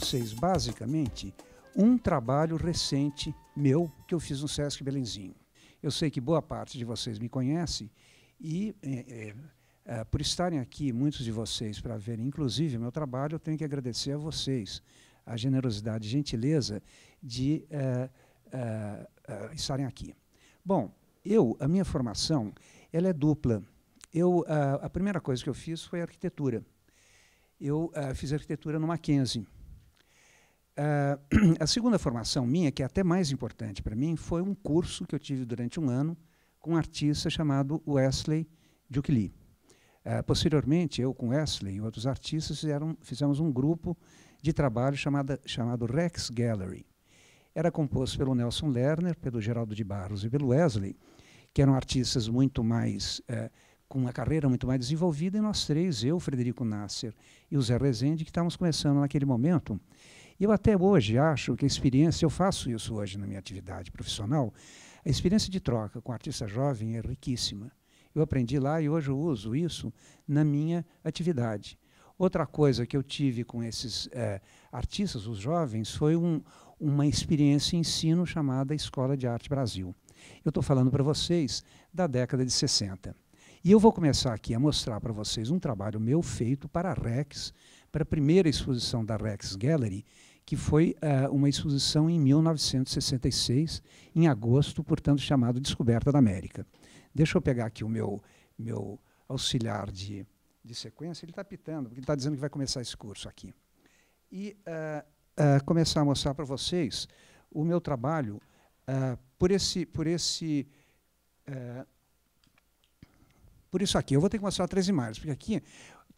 vocês, basicamente, um trabalho recente meu que eu fiz no Sesc Belenzinho. Eu sei que boa parte de vocês me conhece e, é, é, é, por estarem aqui, muitos de vocês, para verem, inclusive, meu trabalho, eu tenho que agradecer a vocês a generosidade e gentileza de é, é, é estarem aqui. Bom, eu, a minha formação, ela é dupla. Eu, a, a primeira coisa que eu fiz foi arquitetura. Eu fiz arquitetura no Mackenzie Uh, a segunda formação minha, que é até mais importante para mim, foi um curso que eu tive durante um ano com um artista chamado Wesley Jukli. Uh, ah, posteriormente, eu com Wesley e outros artistas fizeram, fizemos um grupo de trabalho chamada, chamado Rex Gallery. Era composto pelo Nelson Lerner, pelo Geraldo de Barros e pelo Wesley, que eram artistas muito mais uh, com uma carreira muito mais desenvolvida, e nós três, eu, Frederico Nasser e o Zé Rezende, que estávamos começando naquele momento. E eu até hoje acho que a experiência, eu faço isso hoje na minha atividade profissional, a experiência de troca com artista jovem é riquíssima. Eu aprendi lá e hoje eu uso isso na minha atividade. Outra coisa que eu tive com esses é, artistas, os jovens, foi um, uma experiência ensino chamada Escola de Arte Brasil. Eu estou falando para vocês da década de 60. E eu vou começar aqui a mostrar para vocês um trabalho meu feito para a Rex, para a primeira exposição da Rex Gallery, que foi uh, uma exposição em 1966, em agosto, portanto chamado Descoberta da América. Deixa eu pegar aqui o meu, meu auxiliar de, de sequência, ele está pitando, porque ele está dizendo que vai começar esse curso aqui. E uh, uh, começar a mostrar para vocês o meu trabalho por esse... Por esse por isso aqui, eu vou ter que mostrar três imagens, porque aqui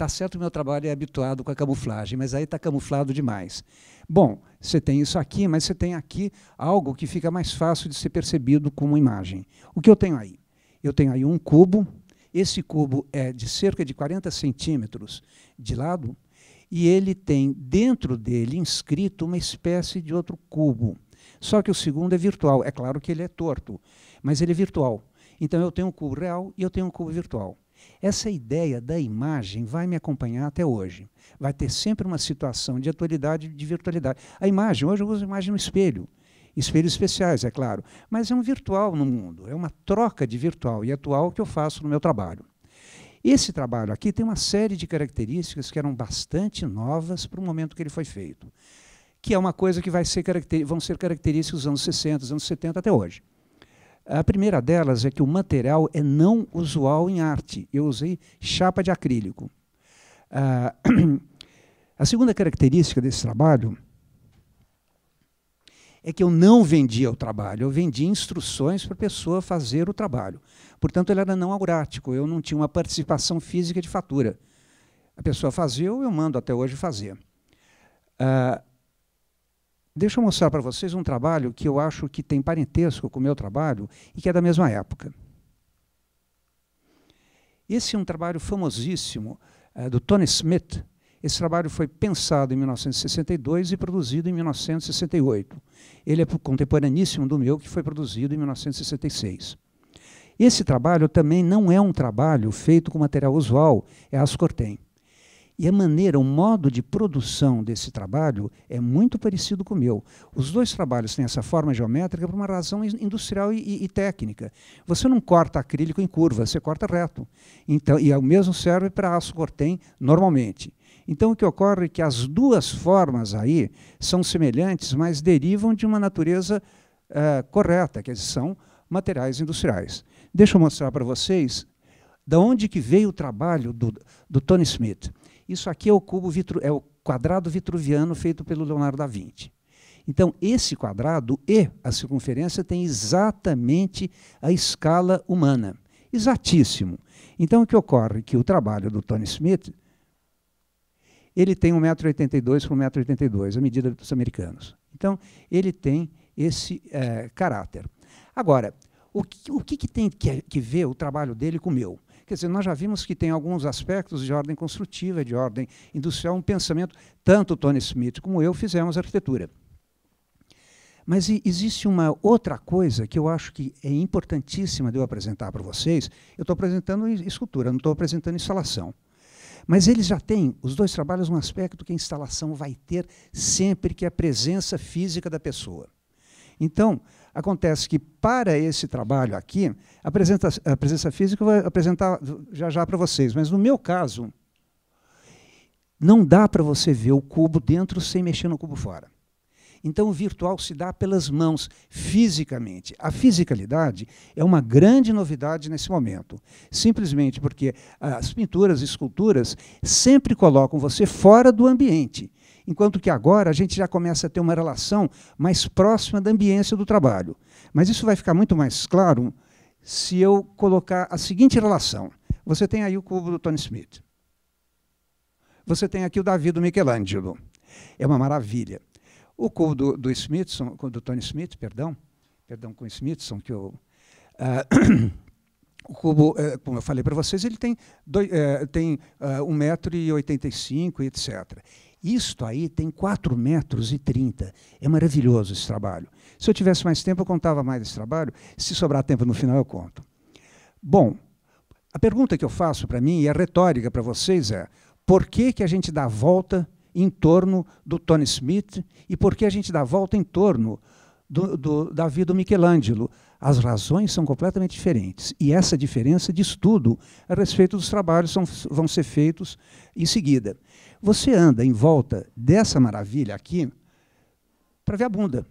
Tá certo, meu trabalho é habituado com a camuflagem, mas aí está camuflado demais. Bom, você tem isso aqui, mas você tem aqui algo que fica mais fácil de ser percebido como imagem. O que eu tenho aí? Eu tenho aí um cubo. Esse cubo é de cerca de 40 centímetros de lado e ele tem dentro dele inscrito uma espécie de outro cubo. Só que o segundo é virtual. É claro que ele é torto, mas ele é virtual. Então eu tenho um cubo real e eu tenho um cubo virtual. Essa ideia da imagem vai me acompanhar até hoje. Vai ter sempre uma situação de atualidade e de virtualidade. A imagem, hoje eu uso a imagem no espelho. Espelhos especiais, é claro. Mas é um virtual no mundo. É uma troca de virtual e atual que eu faço no meu trabalho. Esse trabalho aqui tem uma série de características que eram bastante novas para o momento que ele foi feito, que é uma coisa que vai ser vão ser características dos anos 60, anos 70 até hoje. A primeira delas é que o material é não usual em arte. Eu usei chapa de acrílico. Ah, a segunda característica desse trabalho é que eu não vendia o trabalho, eu vendia instruções para a pessoa fazer o trabalho. Portanto, ele era não agrático, eu não tinha uma participação física de fatura. A pessoa fazia, eu mando até hoje fazer. Uh, Deixa eu mostrar para vocês um trabalho que eu acho que tem parentesco com o meu trabalho e que é da mesma época. Esse é um trabalho famosíssimo é, do Tony Smith. Esse trabalho foi pensado em 1962 e produzido em 1968. Ele é contemporaneíssimo do meu, que foi produzido em 1966. Esse trabalho também não é um trabalho feito com material usual, é ascortem. E a maneira, o modo de produção desse trabalho é muito parecido com o meu. Os dois trabalhos têm essa forma geométrica por uma razão industrial e, e, e técnica. Você não corta acrílico em curva, você corta reto. Então, e é o mesmo serve para aço cortem normalmente. Então, o que ocorre é que as duas formas aí são semelhantes, mas derivam de uma natureza uh, correta, que são materiais industriais. Deixa eu mostrar para vocês da onde que veio o trabalho do, do Tony Smith. Isso aqui é o cubo vitru é o quadrado vitruviano feito pelo Leonardo da Vinci. Então, esse quadrado e a circunferência tem exatamente a escala humana. Exatíssimo. Então, o que ocorre? Que o trabalho do Tony Smith, ele tem 1,82m por 1,82m, a medida dos americanos. Então, ele tem esse é, caráter. Agora, o que, o que, que tem que, que ver o trabalho dele com o meu? Quer dizer, nós já vimos que tem alguns aspectos de ordem construtiva, de ordem industrial, um pensamento, tanto Tony Smith como eu fizemos arquitetura. Mas existe uma outra coisa que eu acho que é importantíssima de eu apresentar para vocês. Eu estou apresentando escultura, não estou apresentando instalação. Mas eles já têm, os dois trabalhos, um aspecto que a instalação vai ter sempre que é a presença física da pessoa. Então, Acontece que, para esse trabalho aqui, a presença, a presença física eu vou apresentar já já para vocês, mas no meu caso, não dá para você ver o cubo dentro sem mexer no cubo fora. Então, o virtual se dá pelas mãos, fisicamente. A fisicalidade é uma grande novidade nesse momento. Simplesmente porque as pinturas, esculturas, sempre colocam você fora do ambiente. Enquanto que agora a gente já começa a ter uma relação mais próxima da ambiência do trabalho. Mas isso vai ficar muito mais claro se eu colocar a seguinte relação. Você tem aí o cubo do Tony Smith. Você tem aqui o Davi do Michelangelo. É uma maravilha. O cubo do, do Smithson, do Tony Smith, perdão, perdão com o Smithson, que eu. Uh, o cubo, é, como eu falei para vocês, ele tem, é, tem 1,85m, ah, etc. Isto aí tem 4 metros e 30. É maravilhoso esse trabalho. Se eu tivesse mais tempo, eu contava mais esse trabalho. Se sobrar tempo no final, eu conto. Bom, a pergunta que eu faço para mim, e a retórica para vocês é, por que, que a gente dá volta em torno do Tony Smith e por que a gente dá volta em torno do, do, da vida do Michelangelo? As razões são completamente diferentes. E essa diferença de estudo a respeito dos trabalhos que vão ser feitos em seguida. Você anda em volta dessa maravilha aqui para ver a bunda,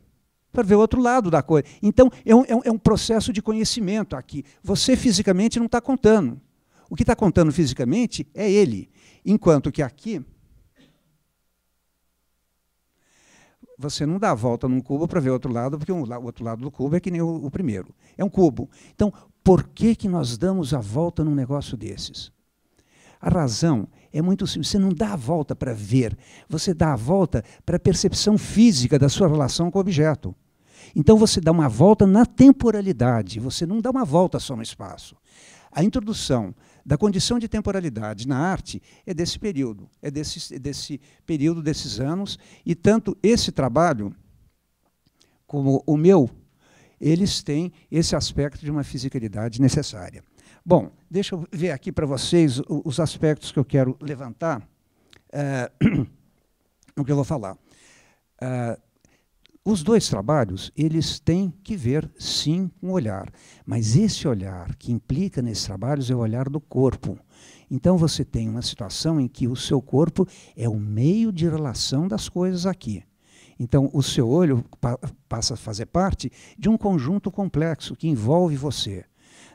para ver o outro lado da coisa. Então, é um, é um é processo de conhecimento aqui. Você fisicamente não está contando. O que está contando fisicamente é ele. Enquanto que aqui, você não dá a volta num cubo para ver o outro lado, porque o outro lado do cubo é que nem o, o, primeiro. É um cubo. Então, por que, que nós damos a volta num negócio desses? A razão é muito simples. Você não dá a volta para ver, você dá a volta para a percepção física da sua relação com o objeto. Então você dá uma volta na temporalidade, você não dá uma volta só no espaço. A introdução da condição de temporalidade na arte é desse período, é desse, é desse período, desses anos, e tanto esse trabalho como o meu, eles têm esse aspecto de uma fisicalidade necessária. Bom, deixa eu ver aqui para vocês os aspectos que eu quero levantar uh, que eu vou falar. Uh, os dois trabalhos, eles têm que ver, sim, com um olhar. Mas esse olhar que implica nesses trabalhos é o olhar do corpo. Então você tem uma situação em que o seu corpo é o meio de relação das coisas aqui. Então, o seu olho pa passa a fazer parte de um conjunto complexo que envolve você.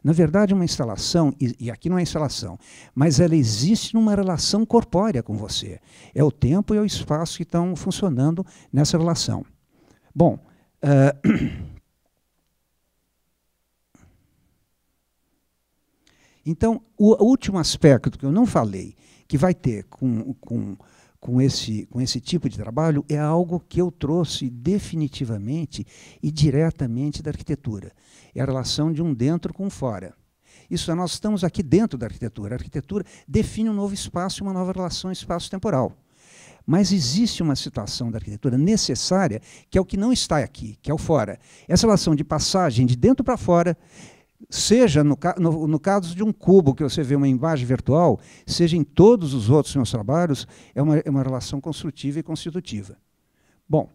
Na verdade, é uma instalação, e, e aqui não é instalação, mas ela existe numa relação corpórea com você. É o tempo e é o espaço que estão funcionando nessa relação. Bom. Uh, Então, o último aspecto que eu não falei, que vai ter com, com com esse, com esse tipo de trabalho é algo que eu trouxe definitivamente e diretamente da arquitetura. É a relação de um dentro com fora. Isso é, nós estamos aqui dentro da arquitetura. A arquitetura define um novo espaço, uma nova relação espaço-temporal. Mas existe uma situação da arquitetura necessária que é o que não está aqui, que é o fora. Essa relação de passagem de dentro para fora, seja no, no, no, caso de um cubo que você vê uma imagem virtual, seja em todos os outros meus trabalhos, é uma, é uma relação construtiva e constitutiva. Bom,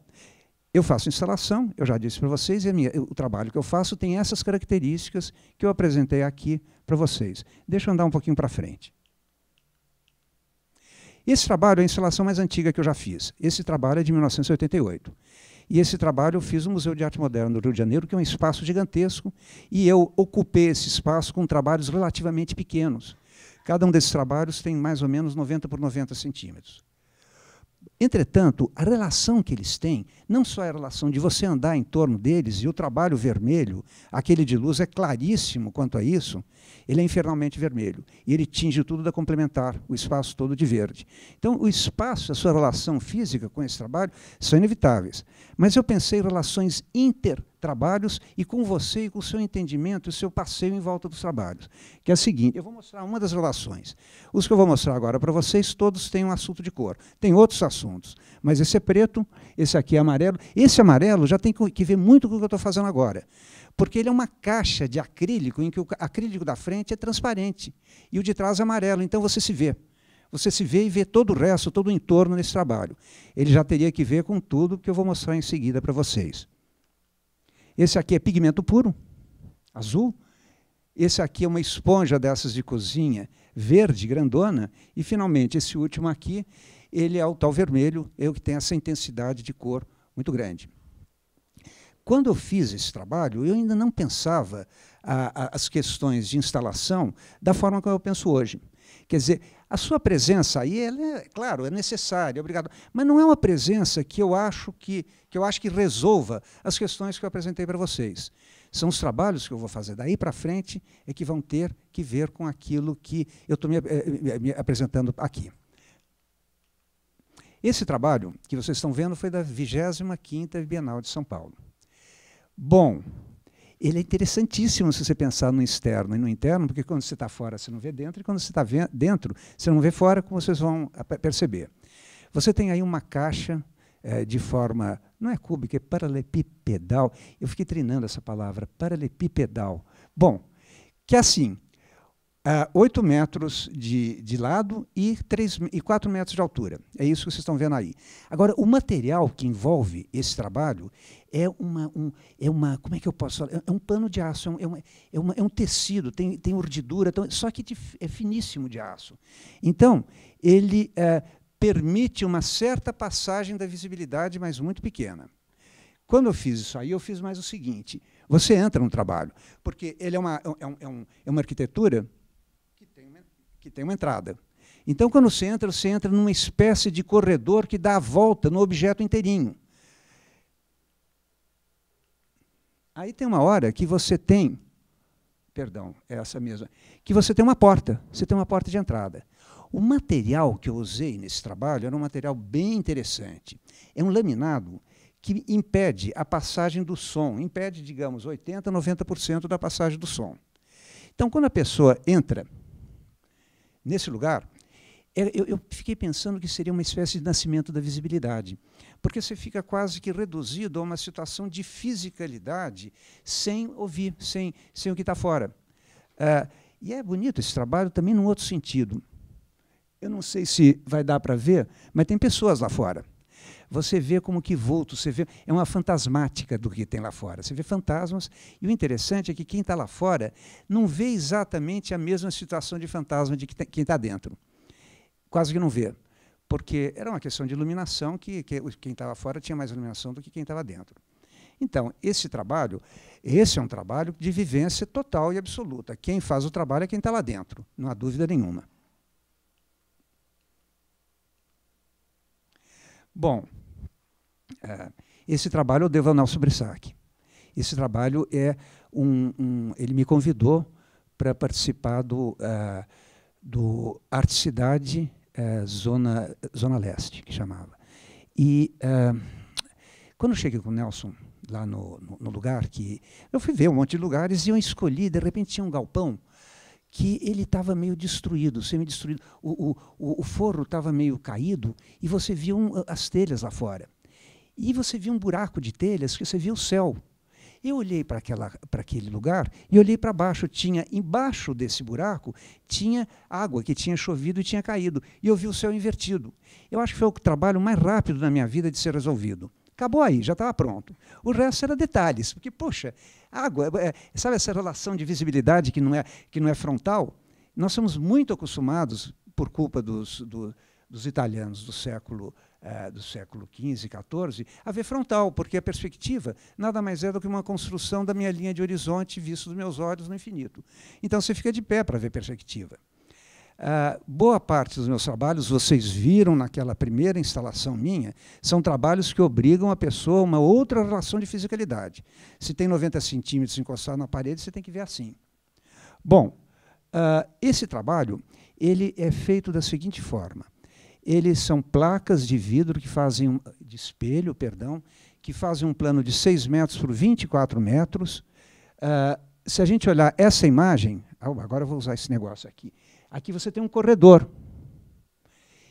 eu faço instalação, eu já disse para vocês, e minha, o trabalho que eu faço tem essas características que eu apresentei aqui para vocês. Deixa eu andar um pouquinho para frente. Esse trabalho é a instalação mais antiga que eu já fiz. Esse trabalho é de 1988. E esse trabalho eu fiz no Museu de Arte Moderna do Rio de Janeiro, que é um espaço gigantesco, e eu ocupei esse espaço com trabalhos relativamente pequenos. Cada um desses trabalhos tem mais ou menos 90 por 90 centímetros. Entretanto, a relação que eles têm, não só a relação de você andar em torno deles e o trabalho vermelho, aquele de luz é claríssimo quanto a isso, ele é infernalmente vermelho. E ele tinge tudo da complementar, o espaço todo de verde. Então, o espaço, a sua relação física com esse trabalho, são inevitáveis. Mas eu pensei em relações inter trabalhos e com você e com o seu entendimento, o seu passeio em volta dos trabalhos. Que é a seguinte, eu vou mostrar uma das relações. Os que eu vou mostrar agora para vocês, todos têm um assunto de cor. Tem outros assuntos, mas esse é preto, esse aqui é amarelo. Esse amarelo já tem que ver muito com o que eu estou fazendo agora. Porque ele é uma caixa de acrílico em que o acrílico da frente é transparente e o de trás é amarelo, então você se vê você se vê e vê todo o resto, todo o entorno nesse trabalho. Ele já teria que ver com tudo que eu vou mostrar em seguida para vocês. Esse aqui é pigmento puro, azul. Esse aqui é uma esponja dessas de cozinha, verde, grandona. E, finalmente, esse último aqui, ele é o tal vermelho, eu que tem essa intensidade de cor muito grande. Quando eu fiz esse trabalho, eu ainda não pensava a, a, as questões de instalação da forma como eu penso hoje. Quer dizer, a sua presença aí, é, claro, é necessária, obrigado, mas não é uma presença que eu acho que, que eu acho que resolva as questões que eu apresentei para vocês. São os trabalhos que eu vou fazer daí para frente é que vão ter que ver com aquilo que eu estou me, eh, eh, me apresentando aqui. Esse trabalho que vocês estão vendo foi da 25ª Bienal de São Paulo. Bom, ele é interessantíssimo se você pensar no externo e no interno, porque quando você está fora, você não vê dentro, e quando você está dentro, você não vê fora, como vocês vão perceber. Você tem aí uma caixa é, de forma, não é cúbica, é paralepipedal. Eu fiquei treinando essa palavra, paralepipedal. Bom, que assim, 8 ah, metros de, de lado e, 3, e 4 metros de altura. É isso que vocês estão vendo aí. Agora, o material que envolve esse trabalho é uma, um, é uma como é que eu posso falar? É, é um pano de aço, é um, é, é uma, é um tecido, tem, tem urdidura, então, só que de, é finíssimo de aço. Então, ele eh, permite uma certa passagem da visibilidade, mas muito pequena. Quando eu fiz isso aí, eu fiz mais o seguinte: você entra no trabalho, porque ele é uma, é, um, é, um, é uma arquitetura que tem uma entrada. Então, quando você entra, você entra numa espécie de corredor que dá a volta no objeto inteirinho. Aí tem uma hora que você tem, perdão, é essa mesma, que você tem uma porta, você tem uma porta de entrada. O material que eu usei nesse trabalho era um material bem interessante. É um laminado que impede a passagem do som, impede, digamos, 80, 90% da passagem do som. Então, quando a pessoa entra, nesse lugar, é, eu, eu, fiquei pensando que seria uma espécie de nascimento da visibilidade, porque você fica quase que reduzido a uma situação de fisicalidade sem ouvir, sem, sem o que está fora. Uh, e é bonito esse trabalho também num outro sentido. Eu não sei se vai dar para ver, mas tem pessoas lá fora você vê como que vulto, você vê. É uma fantasmática do que tem lá fora. Você vê fantasmas, e o interessante é que quem está lá fora não vê exatamente a mesma situação de fantasma de tá, quem está dentro. Quase que não vê. Porque era uma questão de iluminação, que, que quem estava fora tinha mais iluminação do que quem estava dentro. Então, esse trabalho, esse é um trabalho de vivência total e absoluta. Quem faz o trabalho é quem está lá dentro, não há dúvida nenhuma. Bom, é, esse trabalho eu devo ao Nelson Brissac. Esse trabalho é um, um ele me convidou para participar do, uh, do Arte Cidade uh, Zona, Zona Leste, que chamava. E uh, quando eu cheguei com o Nelson lá no, no, no, lugar, que eu fui ver um monte de lugares e eu escolhi, de repente tinha um galpão que ele estava meio destruído, semi-destruído. O, o, o, o forro estava meio caído e você via um, as telhas lá fora. E você via um buraco de telhas que você via o céu. Eu olhei para aquele lugar e olhei para baixo. Tinha embaixo desse buraco tinha água que tinha chovido e tinha caído. E eu vi o céu invertido. Eu acho que foi o trabalho mais rápido na minha vida de ser resolvido. Acabou aí, já estava pronto. O resto era detalhes, porque poxa, água, é, sabe essa relação de visibilidade que não é que não é frontal? Nós somos muito acostumados por culpa dos, do, dos italianos do século uh, do século XV, XIV, a ver frontal, porque a perspectiva nada mais é do que uma construção da minha linha de horizonte visto dos meus olhos no infinito. Então você fica de pé para ver perspectiva. Uh, boa parte dos meus trabalhos, vocês viram naquela primeira instalação minha, são trabalhos que obrigam a pessoa a uma outra relação de fisicalidade. Se tem 90 centímetros encostado na parede, você tem que ver assim. Bom, uh, esse trabalho ele é feito da seguinte forma. Eles são placas de vidro que fazem um, de espelho, perdão, que fazem um plano de 6 metros por 24 metros. Uh, se a gente olhar essa imagem, oh, agora eu vou usar esse negócio aqui. Aqui você tem um corredor.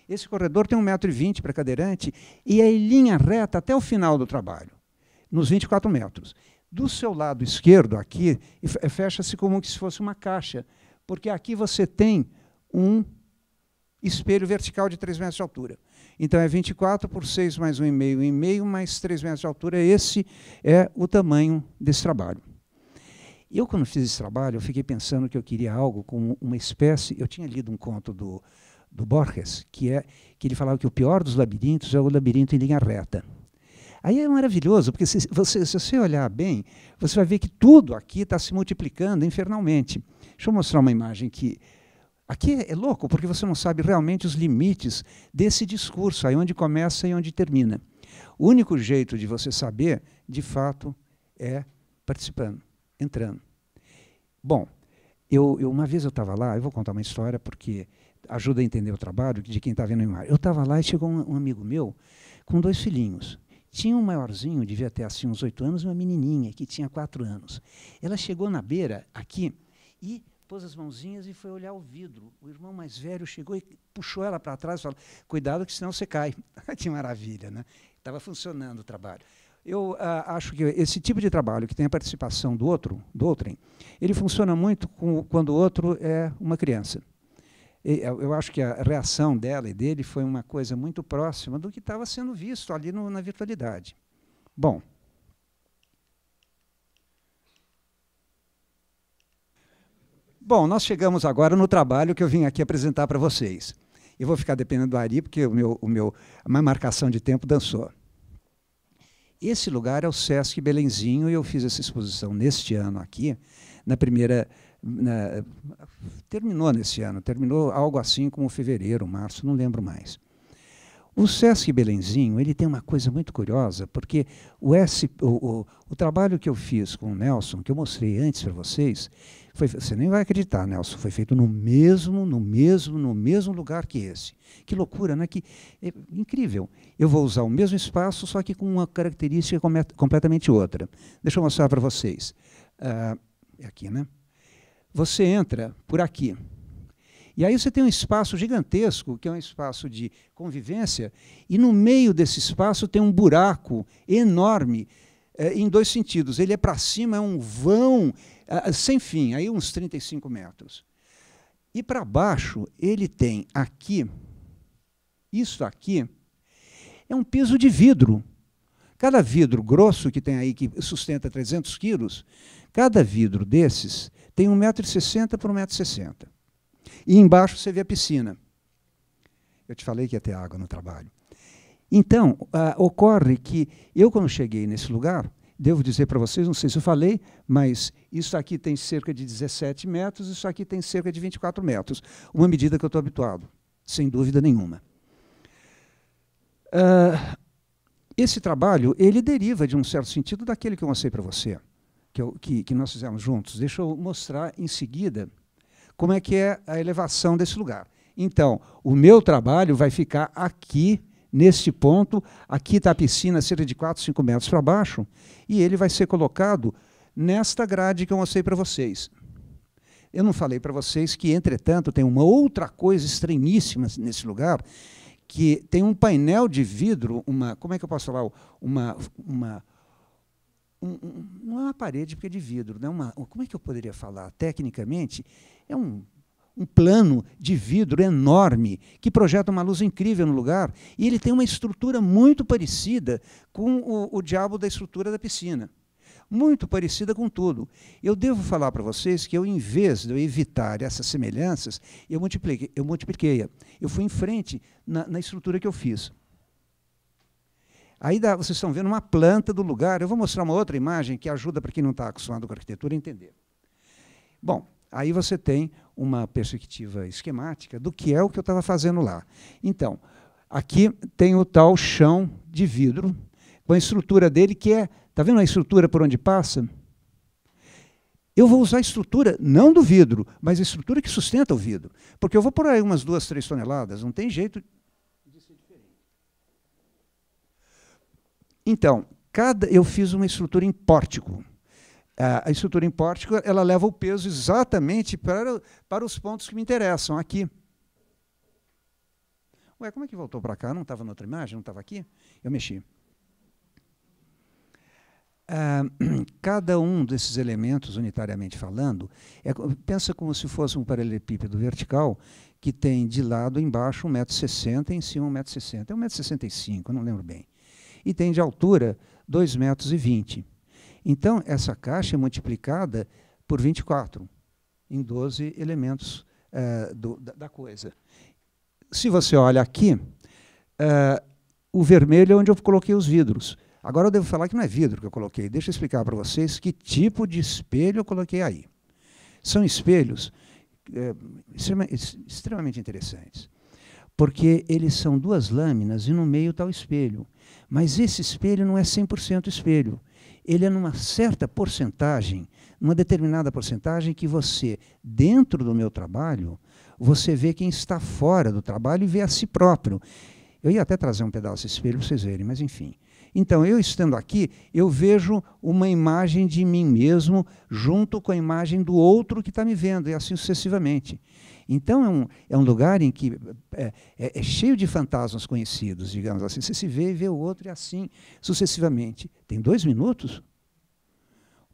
Esse corredor tem 1,20m para cadeirante e é em linha reta até o final do trabalho, nos 24 metros. Do seu lado esquerdo, aqui, fecha-se como se fosse uma caixa, porque aqui você tem um espelho vertical de 3 metros de altura. Então é 24 por 6 mais 1,5, 1,5 mais 3 metros de altura. Esse é o tamanho desse trabalho. Eu, quando fiz esse trabalho, eu fiquei pensando que eu queria algo com uma espécie... Eu tinha lido um conto do, do Borges, que, é, que ele falava que o pior dos labirintos é o labirinto em linha reta. Aí é maravilhoso, porque se você, se você olhar bem, você vai ver que tudo aqui está se multiplicando infernalmente. Deixa eu mostrar uma imagem que Aqui é louco, porque você não sabe realmente os limites desse discurso, aí onde começa e onde termina. O único jeito de você saber, de fato, é participando, entrando. Bom, eu, eu uma vez eu estava lá, eu vou contar uma história porque ajuda a entender o trabalho de quem está vendo a imagem. Eu estava lá e chegou um, um, amigo meu com dois filhinhos. Tinha um maiorzinho, devia ter assim uns oito anos, e uma menininha que tinha quatro anos. Ela chegou na beira aqui e pôs as mãozinhas e foi olhar o vidro. O irmão mais velho chegou e puxou ela para trás e falou: Cuidado, que senão você cai. que maravilha, né? Estava funcionando o trabalho. Eu ah, acho que esse tipo de trabalho, que tem a participação do outro, do outrem, ele funciona muito com, quando o outro é uma criança. E, eu acho que a reação dela e dele foi uma coisa muito próxima do que estava sendo visto ali no, na virtualidade. Bom, Bom, nós chegamos agora no trabalho que eu vim aqui apresentar para vocês. Eu vou ficar dependendo do Ari, porque o meu, o meu, a minha marcação de tempo dançou. Esse lugar é o Sesc Belenzinho e eu fiz essa exposição neste ano aqui, na primeira. Na, terminou nesse ano, terminou algo assim como fevereiro, março, não lembro mais. O Sesc Belenzinho ele tem uma coisa muito curiosa, porque o, S, o, o, o trabalho que eu fiz com o Nelson, que eu mostrei antes para vocês, foi, você nem vai acreditar, Nelson, foi feito no mesmo, no mesmo, no mesmo lugar que esse. Que loucura, né? Que é, incrível. Eu vou usar o mesmo espaço, só que com uma característica com completamente outra. Deixa eu mostrar para vocês. Uh, é aqui, né? Você entra por aqui. E aí você tem um espaço gigantesco, que é um espaço de convivência, e no meio desse espaço tem um buraco enorme, eh, em dois sentidos. Ele é para cima, é um vão ah, ah, sem fim, aí uns 35 metros. E para baixo, ele tem aqui, isso aqui, é um piso de vidro. Cada vidro grosso que tem aí, que sustenta 300 quilos, cada vidro desses tem 1,60m por 1,60m. E embaixo você vê a piscina. Eu te falei que ia ter água no trabalho. Então, uh, ocorre que eu, quando cheguei nesse lugar, Devo dizer para vocês, não sei se eu falei, mas isso aqui tem cerca de 17 metros, isso aqui tem cerca de 24 metros. Uma medida que eu estou habituado, sem dúvida nenhuma. Uh, esse trabalho, ele deriva, de um certo sentido, daquele que eu mostrei para você, que, eu, que, que nós fizemos juntos. Deixa eu mostrar em seguida como é que é a elevação desse lugar. Então, o meu trabalho vai ficar aqui neste ponto, aqui está a piscina, cerca de 4, 5 metros para baixo, e ele vai ser colocado nesta grade que eu mostrei para vocês. Eu não falei para vocês que, entretanto, tem uma outra coisa estranhíssima nesse lugar, que tem um painel de vidro, uma, como é que eu posso falar, uma, uma um, um, não é uma parede porque é de vidro, né? uma, como é que eu poderia falar? Tecnicamente, é um um plano de vidro enorme que projeta uma luz incrível no lugar. E ele tem uma estrutura muito parecida com o, o diabo da estrutura da piscina. Muito parecida com tudo. Eu devo falar para vocês que eu, em vez de eu evitar essas semelhanças, eu multipliquei. Eu, multipliquei eu fui em frente na, na estrutura que eu fiz. Aí dá, vocês estão vendo uma planta do lugar. Eu vou mostrar uma outra imagem que ajuda para quem não está acostumado com arquitetura entender. Bom, aí você tem uma perspectiva esquemática do que é o que eu estava fazendo lá. Então, aqui tem o tal chão de vidro, com a estrutura dele que é, está vendo a estrutura por onde passa? Eu vou usar a estrutura, não do vidro, mas a estrutura que sustenta o vidro. Porque eu vou por aí umas duas, três toneladas, não tem jeito de ser diferente. Então, cada, eu fiz uma estrutura em pórtico a estrutura em pórtico ela leva o peso exatamente para, para os pontos que me interessam aqui. Ué, como é que voltou para cá? Não estava na outra imagem? Não estava aqui? Eu mexi. Ah, cada um desses elementos, unitariamente falando, é, pensa como se fosse um paralelepípedo vertical que tem de lado embaixo 1,60m e em cima 1,60m. É 1,65m, não lembro bem. E tem de altura 2,20 metros. E então, essa caixa é multiplicada por 24, em 12 elementos uh, do, da, da, coisa. Se você olha aqui, uh, o vermelho é onde eu coloquei os vidros. Agora eu devo falar que não é vidro que eu coloquei. Deixa eu explicar para vocês que tipo de espelho eu coloquei aí. São espelhos é, extremamente interessantes, porque eles são duas lâminas e no meio está o espelho. Mas esse espelho não é 100% espelho ele é numa certa porcentagem, numa determinada porcentagem que você, dentro do meu trabalho, você vê quem está fora do trabalho e vê a si próprio. Eu ia até trazer um pedaço desse espelho para vocês verem, mas enfim. Então, eu estando aqui, eu vejo uma imagem de mim mesmo junto com a imagem do outro que está me vendo, e assim sucessivamente. Então é um, é um lugar em que é, é, é cheio de fantasmas conhecidos, digamos assim. Você se vê e vê o outro e assim sucessivamente. Tem dois minutos?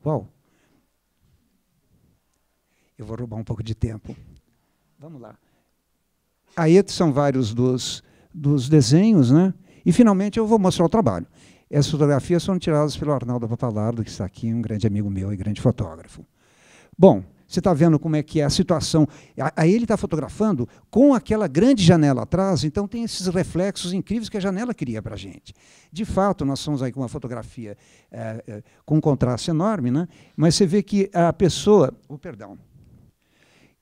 Uau! Eu vou roubar um pouco de tempo. Vamos lá. Aí são vários dos, dos desenhos, né? E finalmente eu vou mostrar o trabalho. Essas fotografias foram tiradas pelo Arnaldo Papalardo, que está aqui, um grande amigo meu e grande fotógrafo. Bom, você está vendo como é que é a situação. Aí ele está fotografando com aquela grande janela atrás, então tem esses reflexos incríveis que a janela cria para a gente. De fato, nós somos aí com uma fotografia é, é, com um contraste enorme, né? mas você vê que a pessoa, oh, perdão,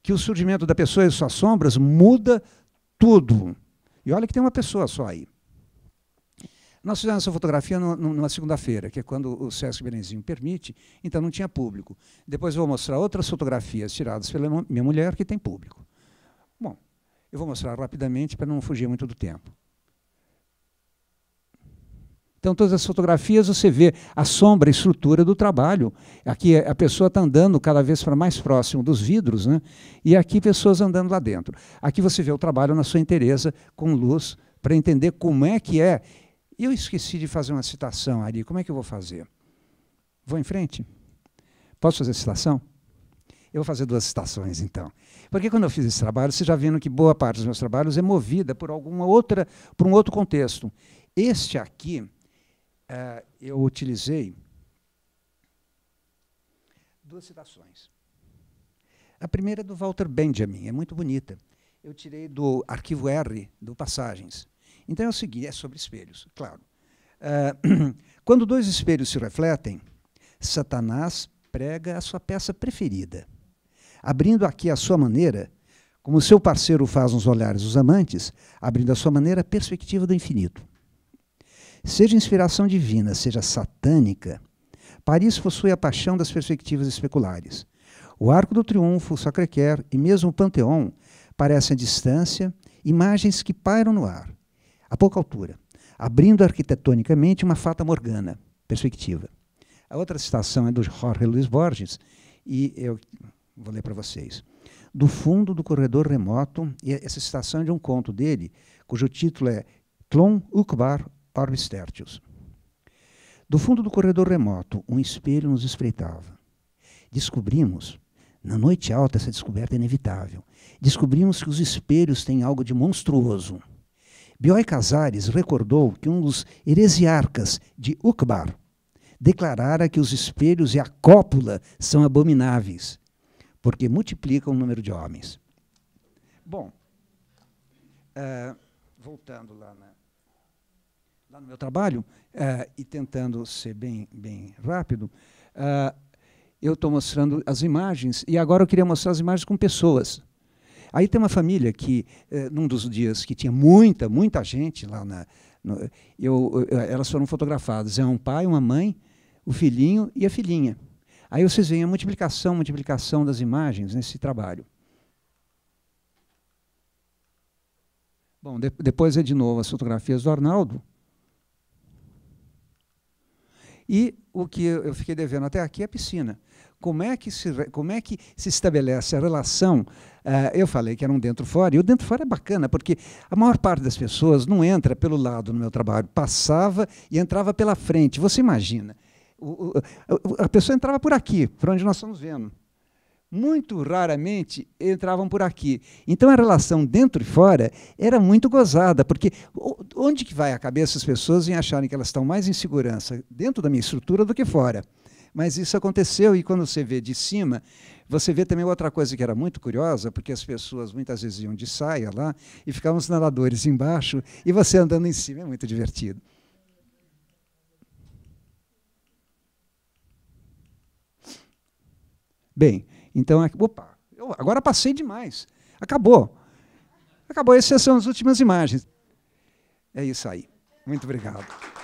que o surgimento da pessoa e suas sombras muda tudo. E olha que tem uma pessoa só aí. Nós fizemos essa fotografia numa segunda-feira, que é quando o Sesc Belenzinho permite, então não tinha público. Depois eu vou mostrar outras fotografias tiradas pela minha mulher, que tem público. Bom, eu vou mostrar rapidamente para não fugir muito do tempo. Então, todas as fotografias você vê a sombra, a estrutura do trabalho. Aqui é, a pessoa está andando cada vez para mais próximo dos vidros, né? e aqui pessoas andando lá dentro. Aqui você vê o trabalho na sua inteireza, com luz, para entender como é que é e eu esqueci de fazer uma citação ali. Como é que eu vou fazer? Vou em frente? Posso fazer citação? Eu vou fazer duas citações, então. Porque quando eu fiz esse trabalho, vocês já viram que boa parte dos meus trabalhos é movida por alguma outra, por um outro contexto. Este aqui, é, eu utilizei duas citações. A primeira é do Walter Benjamin, é muito bonita. Eu tirei do arquivo R do Passagens. Então é o seguinte, é sobre espelhos, claro. Uh, quando dois espelhos se refletem, Satanás prega a sua peça preferida, abrindo aqui a sua maneira, como seu parceiro faz nos olhares dos amantes, abrindo a sua maneira a perspectiva do infinito. Seja inspiração divina, seja satânica, Paris possui a paixão das perspectivas especulares. O Arco do Triunfo, o Sacré-Cœur e mesmo o Panteão parecem à distância imagens que pairam no ar, a pouca altura, abrindo arquitetonicamente uma fata morgana, perspectiva. A outra citação é do Jorge Luiz Borges, e eu vou ler para vocês. Do fundo do corredor remoto, e essa citação é de um conto dele, cujo título é Tlon Ukbar Orbistertius". Do fundo do corredor remoto, um espelho nos espreitava. Descobrimos, na noite alta essa descoberta é inevitável, descobrimos que os espelhos têm algo de monstruoso Bioy Casares recordou que um dos heresiarcas de Ukbar declarara que os espelhos e a cópula são abomináveis, porque multiplicam o número de homens. Bom, uh, voltando lá, na, lá, no meu trabalho, uh, e tentando ser bem, bem rápido, uh, eu estou mostrando as imagens, e agora eu queria mostrar as imagens com pessoas. Aí tem uma família que, eh, num dos dias que tinha muita, muita gente lá na. No, eu, eu, elas foram fotografadas. É um pai, uma mãe, o filhinho e a filhinha. Aí vocês veem a multiplicação, multiplicação das imagens nesse trabalho. Bom, de, depois é de novo as fotografias do Arnaldo. E o que eu fiquei devendo até aqui é a piscina. Como é que se, como é que se estabelece a relação Uh, eu falei que era um dentro fora, e o dentro fora é bacana, porque a maior parte das pessoas não entra pelo lado no meu trabalho, passava e entrava pela frente. Você imagina, o, o, a pessoa entrava por aqui, por onde nós estamos vendo. Muito raramente entravam por aqui. Então a relação dentro e fora era muito gozada, porque onde que vai a cabeça das pessoas em acharem que elas estão mais em segurança dentro da minha estrutura do que fora? Mas isso aconteceu, e quando você vê de cima, você vê também outra coisa que era muito curiosa, porque as pessoas muitas vezes iam de saia lá e ficavam os nadadores embaixo e você andando em cima. É muito divertido. Bem, então, é opa, agora passei demais. Acabou. Acabou. Essas são as últimas imagens. É isso aí. Muito obrigado.